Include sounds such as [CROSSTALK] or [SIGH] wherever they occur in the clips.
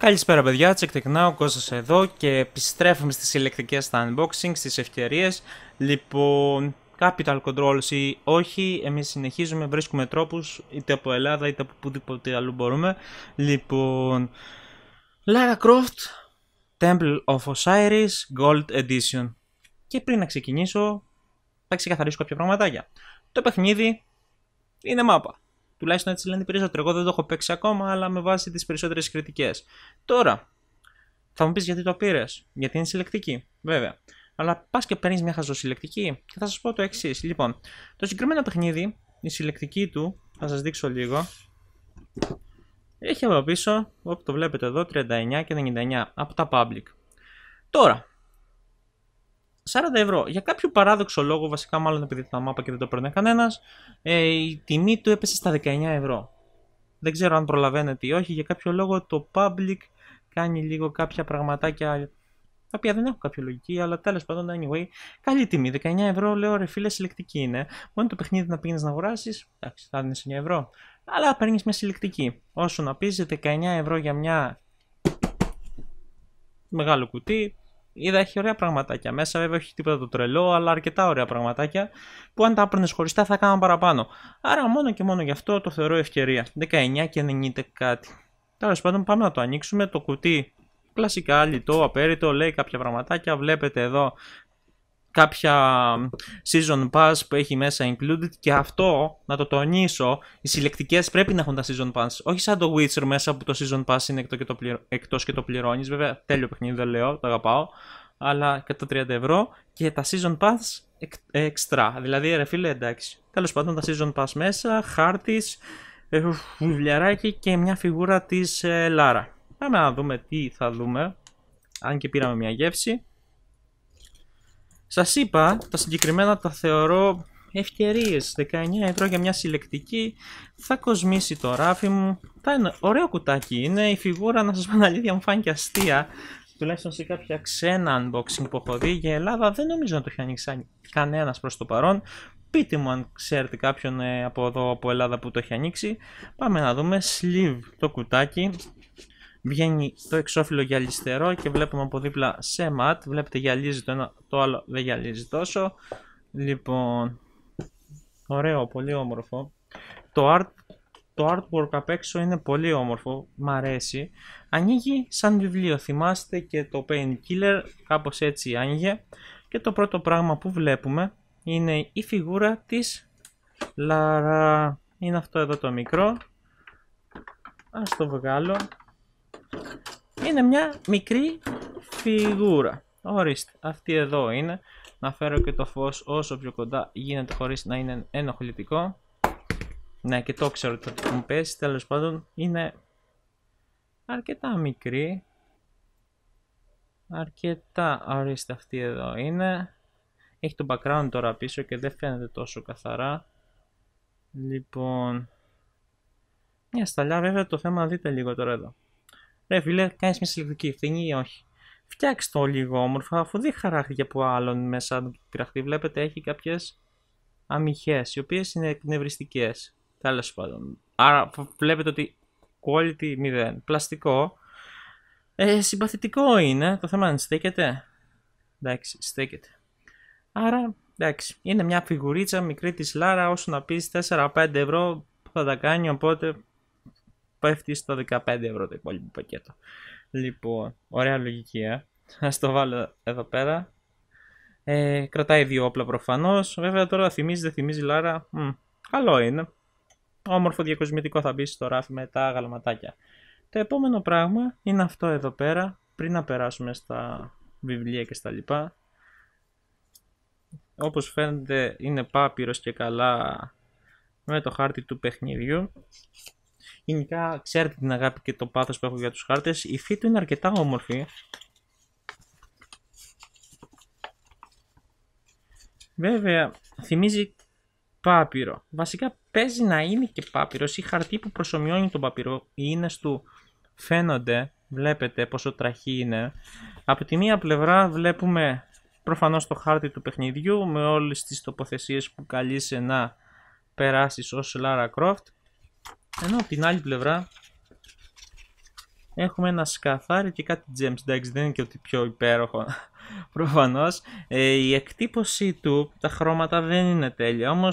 Καλησπέρα παιδιά, τσεκ Tech Κώστας εδώ και επιστρέφουμε στις ηλεκτρικές στα unboxing, στις ευκαιρίες. Λοιπόν, capital controls ή όχι, εμείς συνεχίζουμε, βρίσκουμε τρόπους είτε από Ελλάδα είτε από πουδήποτε αλλού μπορούμε. Λοιπόν, Lara Croft, Temple of Osiris, Gold Edition. Και πριν να ξεκινήσω, θα ξεκαθαρίσω κάποια πραγματάκια. Το παιχνίδι είναι μάπα. Τουλάχιστον έτσι λένε περισσότερο. Εγώ δεν το έχω παίξει ακόμα, αλλά με βάση τις περισσότερες κριτικές. Τώρα, θα μου πεις γιατί το πήρες. Γιατί είναι συλλεκτική, βέβαια. Αλλά πας και παίρνεις μια χαζοσυλλεκτική. Και θα σας πω το εξής. Λοιπόν, το συγκεκριμένο παιχνίδι, η συλλεκτική του, θα σας δείξω λίγο. Έχει εδώ πίσω, όπου το βλέπετε εδώ, 39 και 99 από τα public. Τώρα, 40 ευρώ. Για κάποιο παράδοξο λόγο, βασικά μάλλον επειδή ήταν μάπα και δεν το παίρνει κανένας, ε, η τιμή του έπεσε στα 19 ευρώ. Δεν ξέρω αν προλαβαίνετε ή όχι. Για κάποιο λόγο το public κάνει λίγο κάποια πραγματάκια τα οποία δεν έχουν κάποια λογική, αλλά τέλος πάντων, anyway, καλή τιμή. 19 ευρώ, λέω ρε φίλε, συλλεκτική είναι. Μόνο το παιχνίδι να πήγαινες να αγοράσεις, εντάξει, θα δίνει 9 ευρώ. Αλλά παίρνεις μια συλλεκτική. Όσο να πεις 19 ευρώ για μια. Μεγάλο κουτί, είδα έχει ωραία πραγματάκια. Μέσα βέβαια όχι τίποτα το τρελό, αλλά αρκετά ωραία πραγματάκια που αν τα έπαιρνες χωριστά θα κάναν παραπάνω. Άρα μόνο και μόνο γι' αυτό το θεωρώ ευκαιρία. 19 και 90 κάτι. Τέλος πάντων, πάμε να το ανοίξουμε. Το κουτί κλασικά λιτό, απέριτο, λέει κάποια πραγματάκια. Βλέπετε εδώ κάποια season pass που έχει μέσα included και αυτό, να το τονίσω, οι συλλεκτικές πρέπει να έχουν τα season pass. Όχι σαν το Witcher μέσα που το season pass είναι εκτός και το, πληρω... εκτός και το πληρώνεις. Βέβαια, τέλειο παιχνίδι δεν λέω, το αγαπάω. Αλλά 130 ευρώ και τα season pass extra. Δηλαδή, ρε φίλε, εντάξει. Τέλος πάντων, τα season pass μέσα, χάρτης, ε, βιβλιαράκι και μια φιγούρα της ε, Λάρα. Πάμε να δούμε τι θα δούμε. Αν και πήραμε μια γεύση. Σας είπα, τα συγκεκριμένα τα θεωρώ ευκαιρίες. 19 ευρώ για μια συλλεκτική. Θα κοσμήσει το ράφι μου. Τα είναι, ωραίο κουτάκι είναι. Η φιγούρα, να σας πω την αλήθεια, μου φάνηκε αστεία. Τουλάχιστον σε κάποια ξένα unboxing που έχω δει για Ελλάδα δεν νομίζω να το έχει ανοίξει Κανένας προς το παρόν. Πείτε μου αν ξέρετε κάποιον ε, από εδώ από Ελλάδα που το έχει ανοίξει. Πάμε να δούμε. Sleeve το κουτάκι βγαίνει το εξώφυλλο γυαλιστερό και βλέπουμε από δίπλα σε ματ. Βλέπετε γυαλίζει το ένα, το άλλο δεν γυαλίζει τόσο. Λοιπόν, ωραίο, πολύ όμορφο. Το, art, το artwork απ' έξω είναι πολύ όμορφο, μ' αρέσει. Ανοίγει σαν βιβλίο, θυμάστε και το Painkiller, κάπως έτσι άνοιγε. Και το πρώτο πράγμα που βλέπουμε είναι η φιγούρα της Λαρα. Είναι αυτό εδώ το μικρό. Ας το βγάλω είναι μια μικρή φιγούρα. Ορίστε, αυτή εδώ είναι. Να φέρω και το φως όσο πιο κοντά γίνεται χωρίς να είναι ενοχλητικό. Ναι, και το ξέρω ότι θα μου πέσει. Τέλος πάντων, είναι αρκετά μικρή. Αρκετά, ορίστε αυτή εδώ είναι. Έχει το background τώρα πίσω και δεν φαίνεται τόσο καθαρά. Λοιπόν, μια σταλιά βέβαια το θέμα δείτε λίγο τώρα εδώ. Ρε φίλε, κάνεις μια συλλογική ευθύνη ή όχι. Φτιάξε το λίγο όμορφα, αφού δεν χαράχτηκε από άλλον μέσα από την πειραχτή. Βλέπετε, έχει κάποιες αμυχέ, οι οποίες είναι εκνευριστικές. Τέλος πάντων. Άρα βλέπετε ότι quality 0. Πλαστικό. Ε, συμπαθητικό είναι. Το θέμα είναι στέκεται. Εντάξει, στέκεται. Άρα, εντάξει, είναι μια φιγουρίτσα μικρή της Λάρα, όσο να πεις 4-5 ευρώ θα τα κάνει, οπότε πέφτει στο 15 ευρώ το υπόλοιπο πακέτο. Λοιπόν, ωραία λογική, ε. Ας το βάλω εδώ πέρα. Ε, κρατάει δύο όπλα προφανώς. Βέβαια τώρα θυμίζει, δεν θυμίζει Λάρα. Μ, καλό είναι. Όμορφο διακοσμητικό θα μπεις στο ράφι με τα γαλματάκια. Το επόμενο πράγμα είναι αυτό εδώ πέρα. Πριν να περάσουμε στα βιβλία και στα λοιπά. Όπως φαίνεται είναι πάπυρος και καλά με το χάρτη του παιχνιδιού. Γενικά ξέρετε την αγάπη και το πάθος που έχω για τους χάρτες. Η φύτου είναι αρκετά όμορφη. Βέβαια, θυμίζει πάπυρο. Βασικά παίζει να είναι και πάπυρος ή χαρτί που προσωμιώνει τον πάπυρο. Οι ίνες του φαίνονται, βλέπετε πόσο τραχή είναι. Από τη μία πλευρά βλέπουμε προφανώς το χάρτη του παιχνιδιού με όλες τις τοποθεσίες που καλείσαι να περάσεις ως Lara Croft ενώ από την άλλη πλευρά έχουμε ένα σκαθάρι και κάτι gems. Εντάξει, δεν είναι και ότι πιο υπέροχο [LAUGHS] προφανώς. Ε, η εκτύπωση του, τα χρώματα δεν είναι τέλεια. Όμως,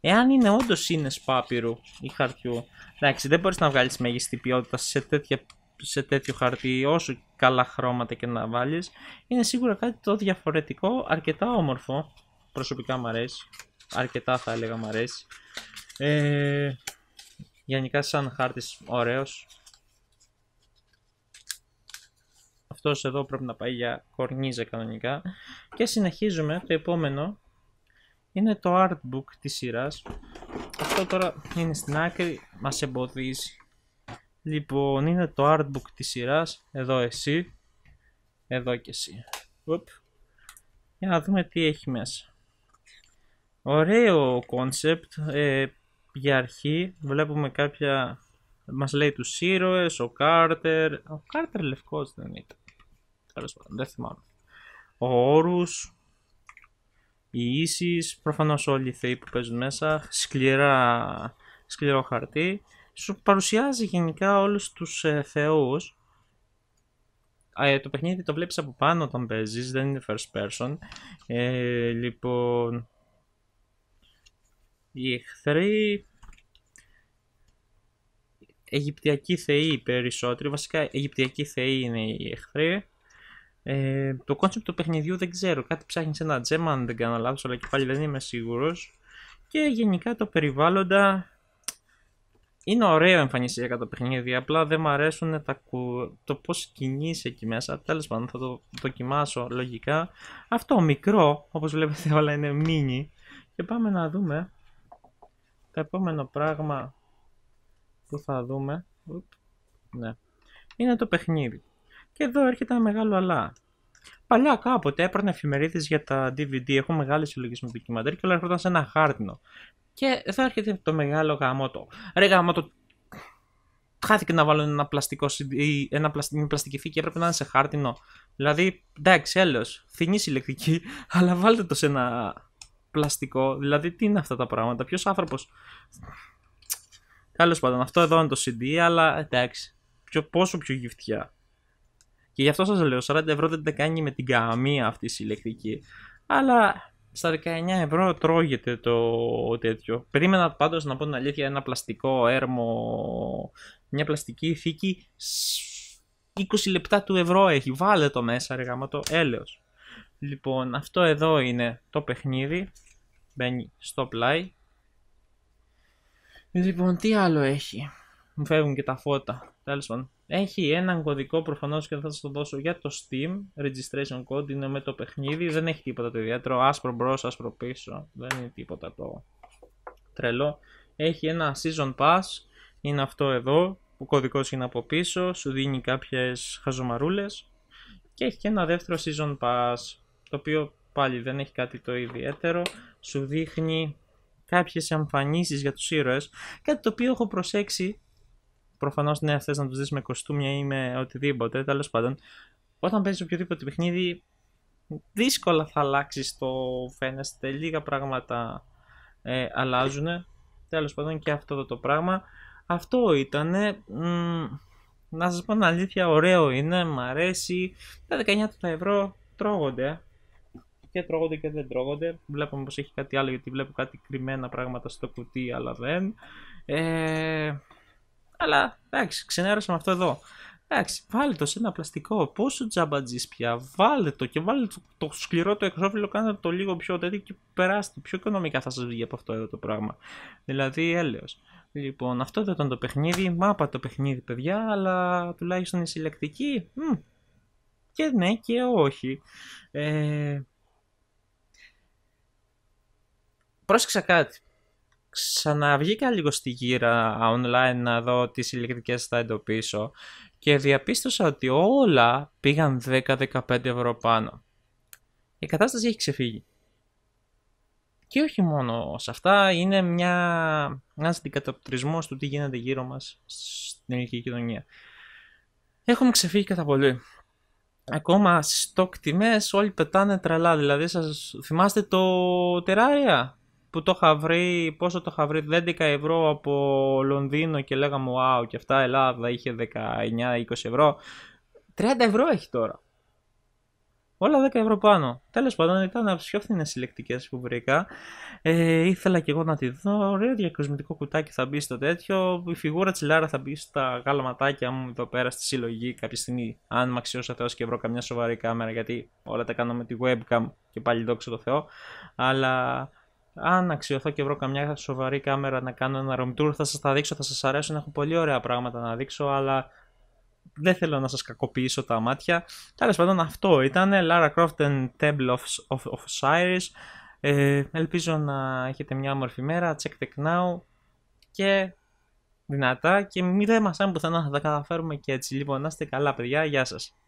εάν είναι όντως είναι σπάπυρου ή χαρτιού, εντάξει, δεν μπορείς να βγάλεις μέγιστη ποιότητα σε, τέτοια, σε τέτοιο χαρτί, όσο καλά χρώματα και να βάλεις, Είναι σίγουρα κάτι το διαφορετικό, αρκετά όμορφο. Προσωπικά μου αρέσει. Αρκετά θα έλεγα μου αρέσει. Ε, Γενικά σαν χάρτης ωραίος. Αυτός εδώ πρέπει να πάει για κορνίζα κανονικά. Και συνεχίζουμε, το επόμενο είναι το artbook της σειράς. Αυτό τώρα είναι στην άκρη, μας εμποδίζει. Λοιπόν, είναι το artbook της σειράς. Εδώ εσύ, εδώ και εσύ. Οπ. Για να δούμε τι έχει μέσα. Ωραίο κόνσεπτ, για αρχή βλέπουμε κάποια... Μας λέει τους ήρωες, ο Κάρτερ... Ο Κάρτερ λευκός δεν ήταν. Τέλος πάντων, δεν θυμάμαι. Ο Όρους, οι Ίσεις, προφανώς όλοι οι θεοί που παίζουν μέσα, σκληρά, σκληρό χαρτί. Σου παρουσιάζει γενικά όλους τους ε, θεούς. Ε, το παιχνίδι το βλέπεις από πάνω όταν παίζεις, δεν είναι first person. Ε, λοιπόν, οι εχθροί Αιγυπτιακοί θεοί περισσότεροι, βασικά Αιγυπτιακοί θεοί είναι οι εχθροί. Ε, το κόνσεπτ του παιχνιδιού δεν ξέρω, κάτι ψάχνεις σε ένα τζέμα αν δεν κάνω αλλά και πάλι δεν είμαι σίγουρος. Και γενικά το περιβάλλοντα είναι ωραίο εμφανισιακά το παιχνίδι, απλά δεν μου αρέσουν τα το πώς κινείς εκεί μέσα. Τέλος πάντων θα το δοκιμάσω λογικά. Αυτό μικρό, όπως βλέπετε [LAUGHS] όλα είναι μίνι Και πάμε να δούμε το επόμενο πράγμα που θα δούμε ναι, είναι το παιχνίδι. Και εδώ έρχεται ένα μεγάλο αλλά. Παλιά κάποτε έπαιρνε εφημερίδες για τα DVD. Έχω μεγάλη συλλογή με ντοκιμαντέρ και όλα έρχονταν σε ένα χάρτινο. Και εδώ έρχεται το μεγάλο γαμότο. Ρε γαμότο, χάθηκε να βάλω ένα πλαστικό CD, ένα πλαστι... πλαστική θήκη, έπρεπε να είναι σε χάρτινο. Δηλαδή, εντάξει, έλεος, φθηνή συλλεκτική, [LAUGHS] αλλά βάλτε το σε ένα πλαστικό. Δηλαδή, τι είναι αυτά τα πράγματα, ποιος άνθρωπος. Τέλος πάντων, αυτό εδώ είναι το CD, αλλά εντάξει. Πιο, πόσο πιο γυφτιά. Και γι' αυτό σας λέω: 40 ευρώ δεν τα κάνει με την καμία αυτή η ηλεκτρική. Αλλά στα 19 ευρώ τρώγεται το τέτοιο. Περίμενα πάντως να πω την αλήθεια: ένα πλαστικό έρμο, μια πλαστική θήκη 20 λεπτά του ευρώ έχει. Βάλε το μέσα, ρε γάμα, το έλεος. Λοιπόν, αυτό εδώ είναι το παιχνίδι. Μπαίνει στο πλάι. Λοιπόν, τι άλλο έχει. Μου φεύγουν και τα φώτα. Έχει έναν κωδικό προφανώς και θα σας το δώσω για το Steam. Registration code είναι με το παιχνίδι. Δεν έχει τίποτα το ιδιαίτερο. Άσπρο μπρος, άσπρο πίσω. Δεν είναι τίποτα το τρελό. Έχει ένα season pass. Είναι αυτό εδώ. Ο κωδικός είναι από πίσω. Σου δίνει κάποιες χαζομαρούλες. Και έχει και ένα δεύτερο season pass, το οποίο πάλι δεν έχει κάτι το ιδιαίτερο. Σου δείχνει κάποιες εμφανίσεις για τους ήρωες, κάτι το οποίο έχω προσέξει, προφανώς ναι θες να τους δεις με κοστούμια ή με οτιδήποτε, τέλος πάντων, όταν παίζεις οποιοδήποτε παιχνίδι, δύσκολα θα αλλάξεις το φαίνεστε, λίγα πράγματα ε, αλλάζουν, τέλος πάντων και αυτό το πράγμα. Αυτό ήτανε, να σας πω την αλήθεια, ωραίο είναι, μ' αρέσει. Τα 19 ευρώ τρώγονται. Ε. Και τρώγονται και δεν τρώγονται. Βλέπουμε πως έχει κάτι άλλο, γιατί βλέπω κάτι κρυμμένα πράγματα στο κουτί, αλλά δεν. Ε, αλλά εντάξει, ξενέρωσα με αυτό εδώ. Εντάξει, βάλε το σε ένα πλαστικό. Πόσο τζαμπατζή πια. Βάλε το και βάλε το, σκληρό το εξώφυλλο. Κάντε το λίγο πιο τέτοιο και περάστε. Πιο οικονομικά θα σας βγει από αυτό εδώ το πράγμα. Δηλαδή, έλεος. Λοιπόν, αυτό δεν ήταν το παιχνίδι. Μάπα το παιχνίδι, παιδιά, αλλά τουλάχιστον η συλλεκτική. Μ, και ναι και όχι. Ε, πρόσεξα κάτι. Ξαναβγήκα λίγο στη γύρα online να δω τις συλλεκτικές θα εντοπίσω και διαπίστωσα ότι όλα πήγαν 10-15 ευρώ πάνω. Η κατάσταση έχει ξεφύγει. Και όχι μόνο σε αυτά, είναι μια, ένας του τι γίνεται γύρω μας στην ελληνική κοινωνία. Έχουμε ξεφύγει κατά πολύ. Ακόμα στις στόκ τιμές όλοι πετάνε τρελά, δηλαδή σας θυμάστε το Terraria που το είχα βρει, πόσο το είχα βρει, 11 ευρώ από Λονδίνο και λέγαμε wow και αυτά Ελλάδα είχε 19-20 ευρώ. 30 ευρώ έχει τώρα. Όλα 10 ευρώ πάνω. Τέλος πάντων, ήταν από τι πιο φθηνέ συλλεκτικές που βρήκα. Ε, ήθελα και εγώ να τη δω. Ωραίο διακοσμητικό κουτάκι θα μπει στο τέτοιο. Η φιγούρα Λάρα θα μπει στα γάλαματάκια μου εδώ πέρα στη συλλογή κάποια στιγμή. Αν ο Θεός και βρω καμιά σοβαρή κάμερα, γιατί όλα τα κάνω με τη webcam και πάλι δόξα το Θεώ. Αλλά αν αξιωθώ και βρω καμιά σοβαρή κάμερα να κάνω ένα room tour, θα σας τα δείξω, θα σας αρέσουν. Έχω πολύ ωραία πράγματα να δείξω, αλλά δεν θέλω να σας κακοποιήσω τα μάτια. Τέλος πάντων αυτό ήταν Lara Croft and Temple of, of, Ε, ελπίζω να έχετε μια όμορφη μέρα, check the now και δυνατά και μη δε μας άμε πουθενά θα τα καταφέρουμε και έτσι. Λοιπόν, να είστε καλά παιδιά, γεια σας.